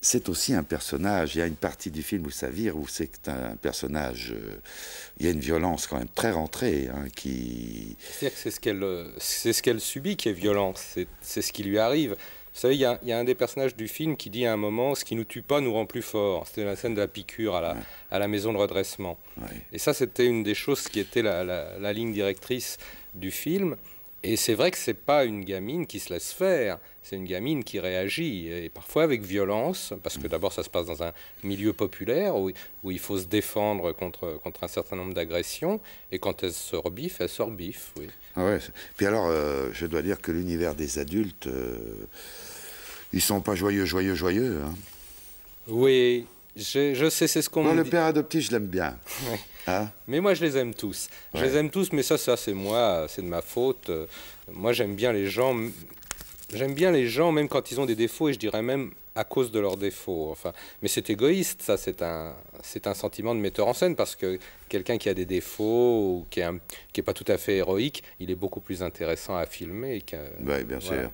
c'est aussi un personnage. Il y a une partie du film où ça vire, où c'est un personnage. Euh, il y a une violence quand même très rentrée hein, qui. C'est-à-dire que c'est ce qu'elle, subit qui est violent. C'est, ce qui lui arrive. Vous savez, il y, a, un des personnages du film qui dit à un moment Ce qui nous tue pas nous rend plus fort. C'était la scène de la piqûre à la, maison de redressement. Et ça, c'était une des choses qui était la ligne directrice du film. Et c'est vrai que ce n'est pas une gamine qui se laisse faire, c'est une gamine qui réagit, et parfois avec violence, parce que mm. d'abord ça se passe dans un milieu populaire où, où il faut se défendre contre, contre un certain nombre d'agressions, et quand elle se rebiffe, elle se rebiffe. Oui. Ah puis alors, euh, je dois dire que l'univers des adultes, ils euh, ils sont pas joyeux, joyeux, joyeux. Hein. Oui, je, sais, c'est ce qu'on me le père adoptif, je l'aime bien. Ah. mais moi, je les aime tous. Je les aime tous, mais ça, ça c'est moi, c'est de ma faute. Moi, j'aime bien les gens. J'aime bien les gens, même quand ils ont des défauts, et je dirais même à cause de leurs défauts. Enfin, mais c'est égoïste, ça, c'est un, c'est un sentiment de metteur en scène, parce que quelqu'un qui a des défauts ou qui n'est est pas tout à fait héroïque, il est beaucoup plus intéressant à filmer. Oui, bien sûr.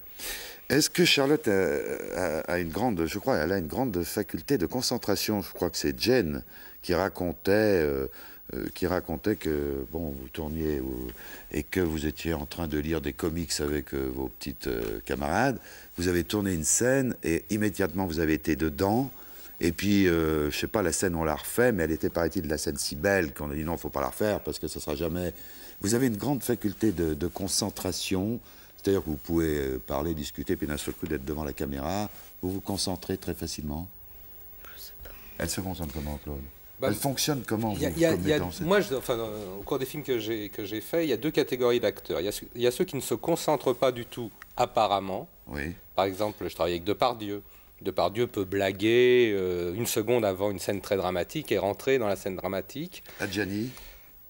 Est-ce que Charlotte euh, a, une grande, je crois, elle a une grande faculté de concentration. Je crois que c'est Jane qui racontait, euh, euh, qui racontait que bon, vous tourniez et que vous étiez en train de lire des comics avec vos petites camarades. Vous avez tourné une scène et immédiatement vous avez été dedans. Et puis, je sais pas, la scène on la refait, mais elle était paraît-il de la scène si belle qu'on a dit non, faut pas la refaire parce que ça sera jamais. Vous avez une grande faculté de concentration cest que vous pouvez euh, parler, discuter, puis d'un seul coup d'être devant la caméra, vous vous concentrez très facilement. Elle se concentre comment, Claude bah, Elle fonctionne comment vous, Moi, au cours des films que j'ai que j'ai fait, il y a deux catégories d'acteurs. Il y, a ceux qui ne se concentrent pas du tout, apparemment. Par exemple, je travaillais avec Depardieu. Depardieu peut blaguer euh, une seconde avant une scène très dramatique et rentrer dans la scène dramatique. Adjani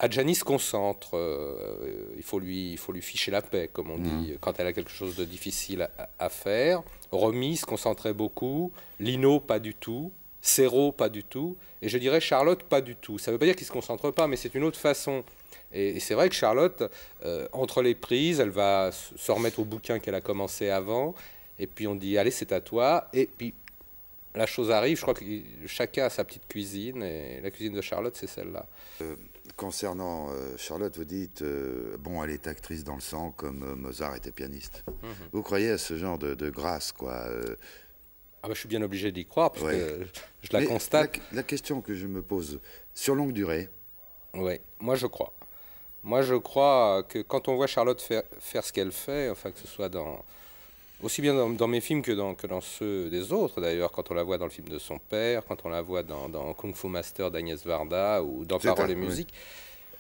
Adjani se concentre, euh, il, faut lui, il faut lui ficher la paix, comme on dit, mm. quand elle a quelque chose de difficile à, faire. Romy se concentrait beaucoup, Lino pas du tout, Serrault pas du tout, et je dirais Charlotte pas du tout. Ça ne veut pas dire qu'il ne se concentre pas, mais c'est une autre façon. Et, c'est vrai que Charlotte, euh, entre les prises, elle va se remettre au bouquin qu'elle a commencé avant. Et puis on dit, allez, c'est à toi. Et puis la chose arrive. Je crois que chacun a sa petite cuisine. Et la cuisine de Charlotte, c'est celle-là. Euh, concernant euh, Charlotte, vous dites, euh, bon, elle est actrice dans le sang comme euh, Mozart était pianiste. Mhm. Vous croyez à ce genre de, grâce, quoi ah bah, je suis bien obligé d'y croire, parce que je la constate. La, question que je me pose, sur longue durée. Oui, moi je crois. Moi je crois que quand on voit Charlotte faire ce qu'elle fait, enfin que ce soit dans, aussi bien dans, mes films que dans, dans, ceux des autres, d'ailleurs, quand on la voit dans le film de son père, quand on la voit dans, Kung Fu Master d'Agnès Varda ou dans Parole et Musique.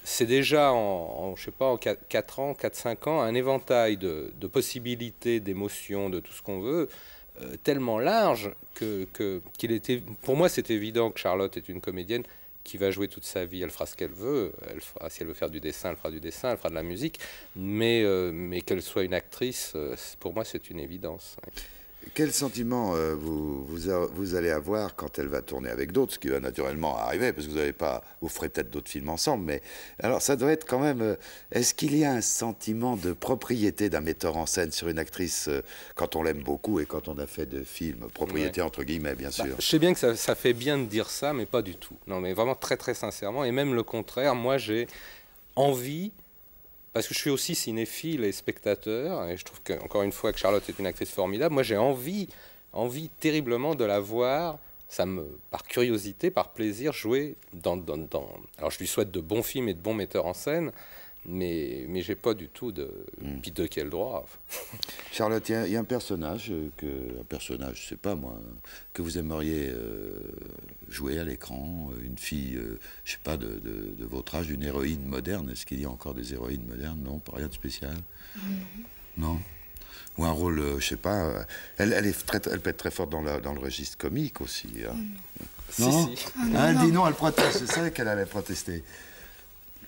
C'est déjà en, je sais pas, en 4 ans, 4-5 ans, un éventail de, possibilités, d'émotions, de tout ce qu'on veut, euh, tellement large que, que qu'il était, pour moi, c'est évident que Charlotte est une comédienne qui va jouer toute sa vie, elle fera ce qu'elle veut. Elle fera, si elle veut faire du dessin, elle fera du dessin, elle fera de la musique. Mais, euh, mais qu'elle soit une actrice, euh, pour moi, c'est une évidence. Hein. Quel sentiment euh, vous, allez avoir quand elle va tourner avec d'autres, ce qui va naturellement arriver, parce que vous n'avez pas, vous ferez peut-être d'autres films ensemble, mais alors ça doit être quand même. Euh, est-ce qu'il y a un sentiment de propriété d'un metteur en scène sur une actrice euh, quand on l'aime beaucoup et quand on a fait de films propriété entre guillemets, bien bah, sûr. je sais bien que ça fait bien de dire ça, mais pas du tout. Non, mais vraiment très très sincèrement, et même le contraire. Moi, j'ai envie parce que je suis aussi cinéphile et spectateur, et je trouve que, encore une fois que Charlotte est une actrice formidable, moi j'ai envie, envie terriblement de la voir ça me, par curiosité, par plaisir, jouer dans, dans, dans, Alors je lui souhaite de bons films et de bons metteurs en scène, mais, mais j'ai pas du tout de. Hmm. de quel droit Charlotte, il y, a un personnage, que, un personnage, je sais pas moi, que vous aimeriez euh, jouer à l'écran, euh, une fille, euh, je sais pas, de, de, votre âge, une héroïne moderne. Est-ce qu'il y a encore des héroïnes modernes Non, pas rien de spécial mm-hmm. Non ou un rôle, je sais pas, elle, elle, est très, elle peut être très forte dans, dans le registre comique aussi. Hein. Mm. Non, si, si. Ah, non, non. elle proteste, C'est ça qu'elle allait protester.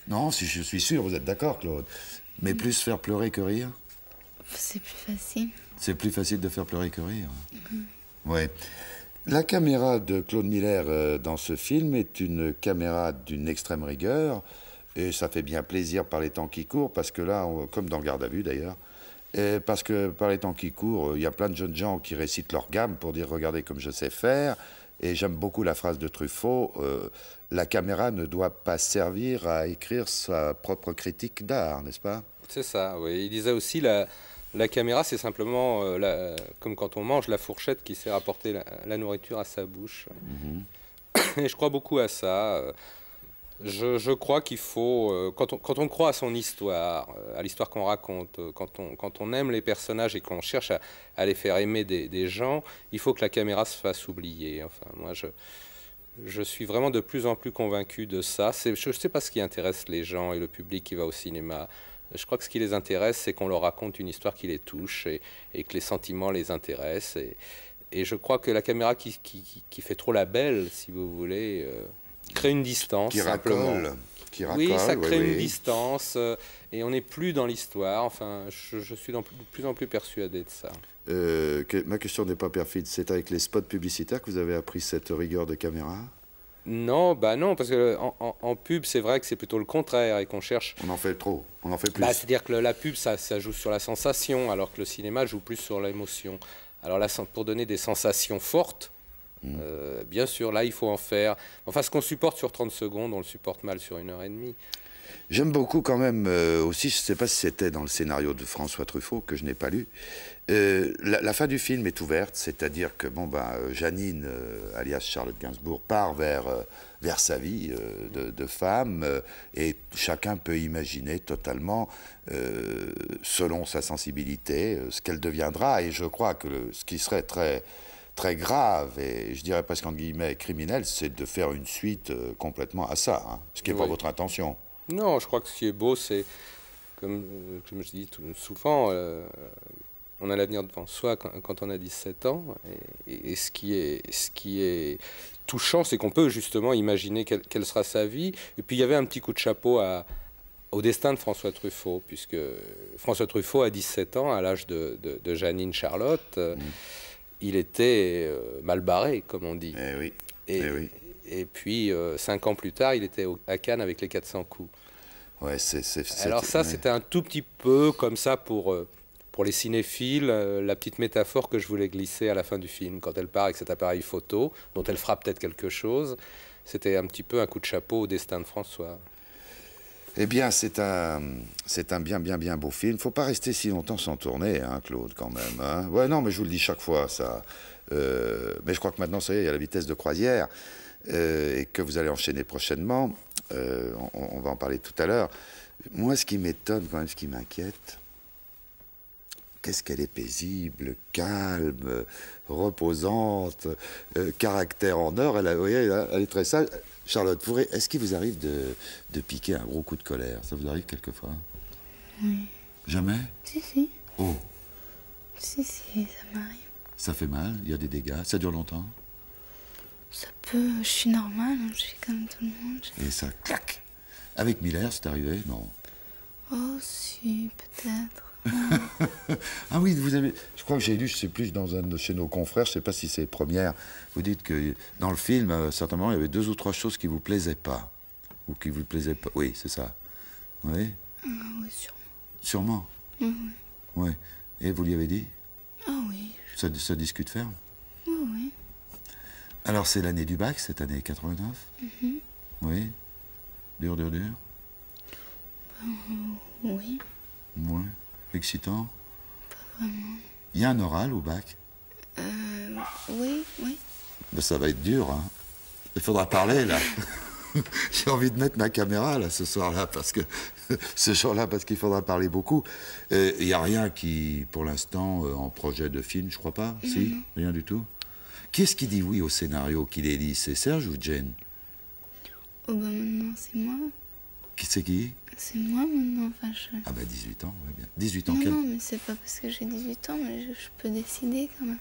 Non, si je suis sûr, vous êtes d'accord, Claude. Mais mm. plus faire pleurer que rire C'est plus facile. C'est plus facile de faire pleurer que rire. Mm-hmm. Oui. La caméra de Claude Miller euh, dans ce film est une caméra d'une extrême rigueur. Et ça fait bien plaisir par les temps qui courent, parce que là, comme dans Garde à vue d'ailleurs, parce que par les temps qui courent, euh, il y a plein de jeunes gens qui récitent leur gamme pour dire regardez comme je sais faire. Et j'aime beaucoup la phrase de Truffaut euh, la caméra ne doit pas servir à écrire sa propre critique d'art, n'est-ce pas C'est ça, oui. Il disait aussi la, la caméra, c'est simplement euh, comme quand on mange la fourchette qui sert à porter la, nourriture à sa bouche. Mhm. Et je crois beaucoup à ça. Je, crois qu'il faut, euh, quand, on, quand on croit à son histoire, euh, à l'histoire qu'on raconte, quand on, quand on aime les personnages et qu'on cherche à, les faire aimer des, des, gens, il faut que la caméra se fasse oublier. Enfin, moi, je, je suis vraiment de plus en plus convaincu de ça. Je ne sais pas ce qui intéresse les gens et le public qui va au cinéma. Je crois que ce qui les intéresse, c'est qu'on leur raconte une histoire qui les touche et, que les sentiments les intéressent. Et, je crois que la caméra qui, fait trop la belle, si vous voulez, euh, crée une distance qui simplement. Racole, qui oui, ça crée une distance euh, et on n'est plus dans l'histoire. Enfin, je, je suis de plus en plus persuadé de ça. Euh, que, ma question n'est pas perfide. C'est avec les spots publicitaires que vous avez appris cette rigueur de caméra non, bah non, parce qu'en en, pub, c'est vrai que c'est plutôt le contraire et qu'on cherche. On en fait trop, on en fait plus. Bah, c'est-à-dire que la pub, ça, joue sur la sensation, alors que le cinéma joue plus sur l'émotion. Alors là, pour donner des sensations fortes, hmm. euh, bien sûr, là, il faut en faire. Enfin, ce qu'on supporte sur 30 secondes, on le supporte mal sur une heure et demie. J'aime beaucoup quand même euh, aussi, je ne sais pas si c'était dans le scénario de François Truffaut que je n'ai pas lu. Euh, la, fin du film est ouverte, c'est-à-dire que bon ben, euh, Janine, alias Charlotte Gainsbourg, part vers vers sa vie de, femme et chacun peut imaginer totalement, selon sa sensibilité, ce qu'elle deviendra. Et je crois que ce qui serait très très grave et je dirais presque en guillemets criminel, c'est de faire une suite complètement à ça, hein, ce qui n'est pas votre intention. Non, je crois que ce qui est beau, c'est, comme, euh, je dis tout, souvent, euh, on a l'avenir devant soi quand, on a 17 ans. Et, ce, qui est, ce qui est touchant, c'est qu'on peut justement imaginer quelle, sera sa vie. Et puis il y avait un petit coup de chapeau à, au destin de François Truffaut, puisque François Truffaut, à 17 ans, à l'âge de, de, Charlotte, mm. il était euh, mal barré, comme on dit. Eh oui. Et, eh oui. Et puis, euh, cinq ans plus tard, il était à Cannes avec les 400 coups. Ouais, c'est Alors ça, c'était un tout petit peu comme ça pour, euh, pour les cinéphiles, euh, la petite métaphore que je voulais glisser à la fin du film, quand elle part avec cet appareil photo, dont elle fera peut-être quelque chose. C'était un petit peu un coup de chapeau au destin de François. Eh bien, c'est un, un bien, bien, bien beau film. Il ne Faut pas rester si longtemps sans tourner, hein, Claude, quand même. Hein. ouais, non, mais je vous le dis chaque fois, ça. mais je crois que maintenant, ça y est, il y a la vitesse de croisière. Euh, et que vous allez enchaîner prochainement, euh, on, va en parler tout à l'heure. Moi, ce qui m'étonne quand ce qui m'inquiète, qu'est-ce qu'elle est paisible, calme, reposante, euh, caractère en or. Elle, vous elle est très sage. Charlotte est-ce qu'il vous arrive de, de, piquer un gros coup de colère Ça vous arrive quelquefois Oui. Jamais Si, si. Oh Si, si, ça m'arrive. Ça fait mal Il y a des dégâts Ça dure longtemps ça peut, je suis normale, hein, je suis comme tout le monde. Et ça claque Avec Miller, c'est arrivé Non. Oh, si, peut-être. ah oui, vous avez. Je crois que j'ai lu, je sais plus, dans un de chez nos confrères, je sais pas si c'est première. Vous dites que dans le film, euh, certainement, il y avait deux ou trois choses qui vous plaisaient pas. Ou qui vous plaisaient pas. Oui, c'est ça. Oui ah, Oui, sûrement. Sûrement Oui. Oui. Et vous lui avez dit Ah oui. Ça, ça discute ferme Oui, oui. Alors, c'est l'année du bac, cette année 89 mhm. Oui. Dur, dur, dur euh, Oui. Oui. Excitant Pas vraiment. Il y a un oral au bac euh, Oui, oui. Ben, ça va être dur, hein. Il faudra parler, là. J'ai envie de mettre ma caméra, là, ce soir-là, parce que... ce jour-là, parce qu'il faudra parler beaucoup. Il n'y a rien qui, pour l'instant, euh, en projet de film, je crois pas Si Rien du tout Qu'est-ce qui dit oui au scénario Qui les dit C'est Serge ou Jane Oh ben maintenant c'est moi. Qui c'est qui C'est moi maintenant, enfin je... Ah bah 18 ans, oui bien. 18 ans, Non, non mais c'est pas parce que j'ai 18 ans, mais je, peux décider quand même.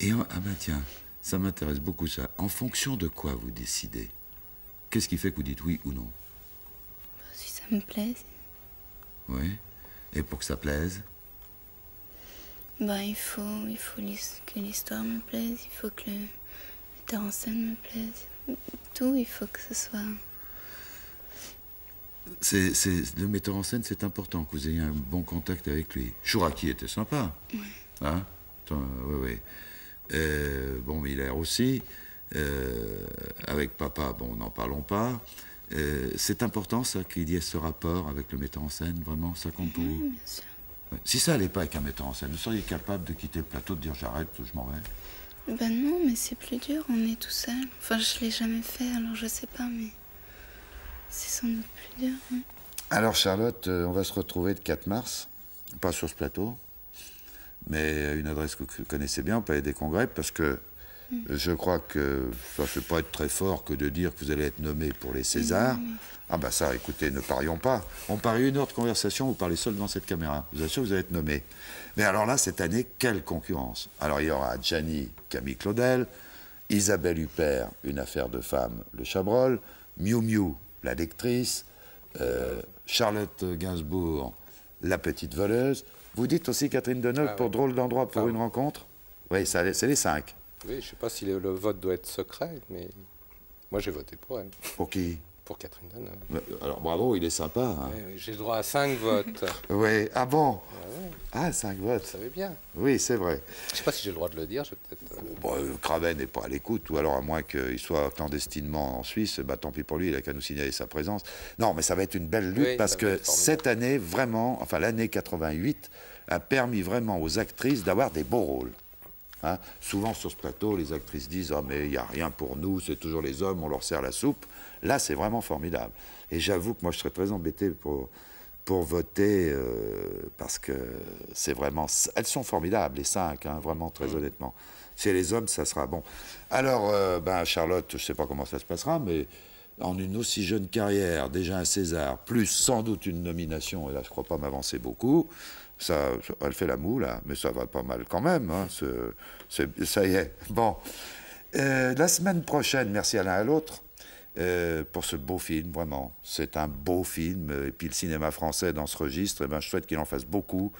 Et ah ben tiens, ça m'intéresse beaucoup ça. En fonction de quoi vous décidez Qu'est-ce qui fait que vous dites oui ou non bah, Si ça me plaise. Oui. Et pour que ça plaise bah, il faut il faut que l'histoire me plaise il faut que le metteur en scène me plaise tout il faut que ce soit c'est, le metteur en scène c'est important que vous ayez un bon contact avec lui Chouraki était sympa Oui. hein oui. Euh, bon Miller aussi euh, avec papa bon n'en parlons pas euh, c'est important ça qu'il y ait ce rapport avec le metteur en scène vraiment ça compte pour vous Oui, bien sûr. Si hein, ça n'allait pas avec un metteur en scène, vous seriez capable de quitter le plateau, de dire j'arrête, je m'en vais Ben non, mais c'est plus dur, on est tout seul. Enfin, je l'ai jamais fait, alors je sais pas, mais c'est sans doute plus dur. Hein. Alors Charlotte, euh, on va se retrouver le 4 mars, pas sur ce plateau, mais à une adresse que vous connaissez bien, pas Palais des Congrès, parce que je crois que ça ne peut pas être très fort que de dire que vous allez être nommé pour les Césars. Ah ben ça, écoutez, ne parions pas. On parie une autre conversation, vous parlez seul dans cette caméra. Je vous assure, vous allez être nommé. Mais alors là, cette année, quelle concurrence Alors il y aura Gianni, Camille Claudel, Isabelle Huppert, Une affaire de femme, Le Chabrol, Miu Miu, La lectrice, euh, Charlotte Gainsbourg, La petite voleuse. Vous dites aussi Catherine Deneuve ah pour Drôle d'endroit pour une rencontre Oui, c'est les cinq. Oui, je ne sais pas si le, vote doit être secret, mais moi j'ai voté pour elle. Pour qui Pour Catherine Deneuve. Alors bravo, il est sympa. J'ai hein. Oui, j'ai droit à 5 votes. oui, ah bon Ah, 5 ah, votes. ça savez bien. Oui, c'est vrai. Je ne sais pas si j'ai le droit de le dire, peut-être... Euh, euh, Craven n'est pas à l'écoute, ou alors à moins qu'il soit clandestinement en Suisse, bah, tant pis pour lui, il n'a qu'à nous signaler sa présence. Non, mais ça va être une belle lutte, parce que cette année, vraiment, enfin l'année 88, a permis vraiment aux actrices d'avoir des beaux rôles. Hein. Souvent sur ce plateau, les actrices disent Ah, mais il n'y a rien pour nous, c'est toujours les hommes, on leur sert la soupe. Là, c'est vraiment formidable. Et j'avoue que moi, je serais très embêté pour, pour voter euh, parce que c'est vraiment. Elles sont formidables, les cinq, hein, vraiment, très mm. honnêtement. c'est les hommes, ça sera bon. Alors, euh, ben, Charlotte, je ne sais pas comment ça se passera, mais en une aussi jeune carrière, déjà un César, plus sans doute une nomination, et là, je ne crois pas m'avancer beaucoup ça, elle fait la moule, mais ça va pas mal quand même. Hein, ça y est. Bon. Euh, la semaine prochaine, merci à l'un à l'autre. Euh, pour ce beau film, vraiment. C'est un beau film. Et puis le cinéma français dans ce registre, et eh ben, je souhaite qu'il en fasse beaucoup.